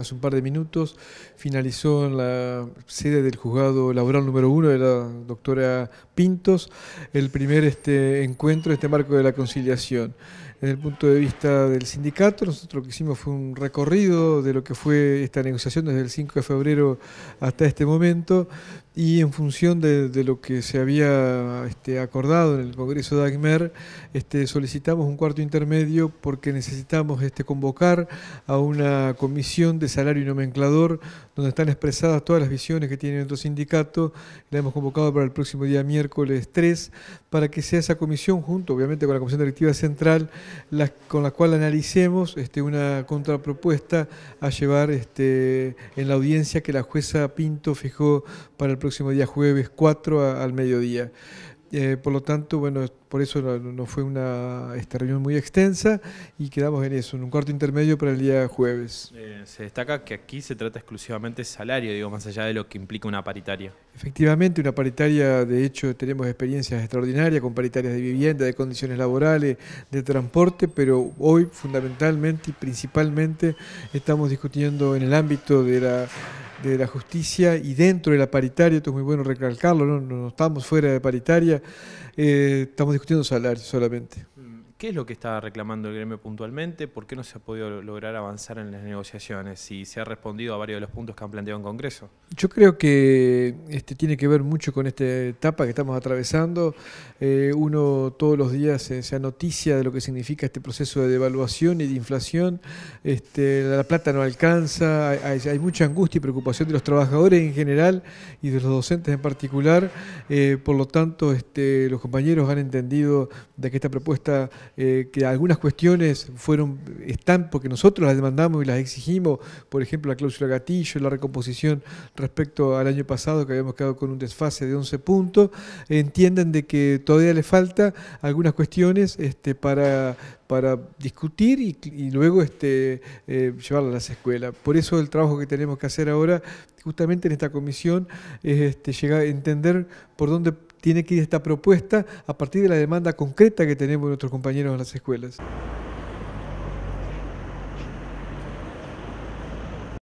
Hace un par de minutos finalizó en la sede del juzgado laboral número uno de la doctora Pintos el primer este encuentro, este marco de la conciliación. Desde el punto de vista del sindicato, nosotros lo que hicimos fue un recorrido de lo que fue esta negociación desde el 5 de febrero hasta este momento, y en función de, lo que se había este, acordado en el Congreso de Agmer, este, solicitamos un cuarto intermedio porque necesitamos este, convocar a una comisión de salario y nomenclador donde están expresadas todas las visiones que tiene nuestro sindicato. La hemos convocado para el próximo día miércoles 3 para que sea esa comisión, junto obviamente con la Comisión Directiva Central, con la cual analicemos una contrapropuesta a llevar en la audiencia que la jueza Pinto fijó para el próximo próximo día jueves 4 al mediodía. Eh, por lo tanto, bueno, por eso no, fue una esta reunión muy extensa y quedamos en eso, en un corto intermedio para el día jueves. Eh, se destaca que aquí se trata exclusivamente salario, digo, más allá de lo que implica una paritaria. Efectivamente, una paritaria, de hecho, tenemos experiencias extraordinarias con paritarias de vivienda, de condiciones laborales, de transporte, pero hoy fundamentalmente y principalmente estamos discutiendo en el ámbito de la de la justicia y dentro de la paritaria, esto es muy bueno recalcarlo, no, estamos fuera de paritaria, eh, estamos discutiendo salarios solamente. Mm. ¿Qué es lo que está reclamando el gremio puntualmente? ¿Por qué no se ha podido lograr avanzar en las negociaciones? Y se ha respondido a varios de los puntos que han planteado en Congreso. Yo creo que este, tiene que ver mucho con esta etapa que estamos atravesando. Eh, uno todos los días se, ha noticia de lo que significa este proceso de devaluación y de inflación. Este, la plata no alcanza, hay, mucha angustia y preocupación de los trabajadores en general y de los docentes en particular. Eh, por lo tanto, este, los compañeros han entendido de que esta propuesta eh, que algunas cuestiones fueron, están porque nosotros las demandamos y las exigimos, por ejemplo, la cláusula gatillo, la recomposición respecto al año pasado que habíamos quedado con un desfase de 11 puntos, entienden de que todavía les falta algunas cuestiones este, para, para discutir y, luego este, eh, a las escuelas. Por eso el trabajo que tenemos que hacer ahora, justamente en esta comisión, es este, llegar a entender por dónde tiene que ir esta propuesta a partir de la demanda concreta que tenemos nuestros compañeros en las escuelas.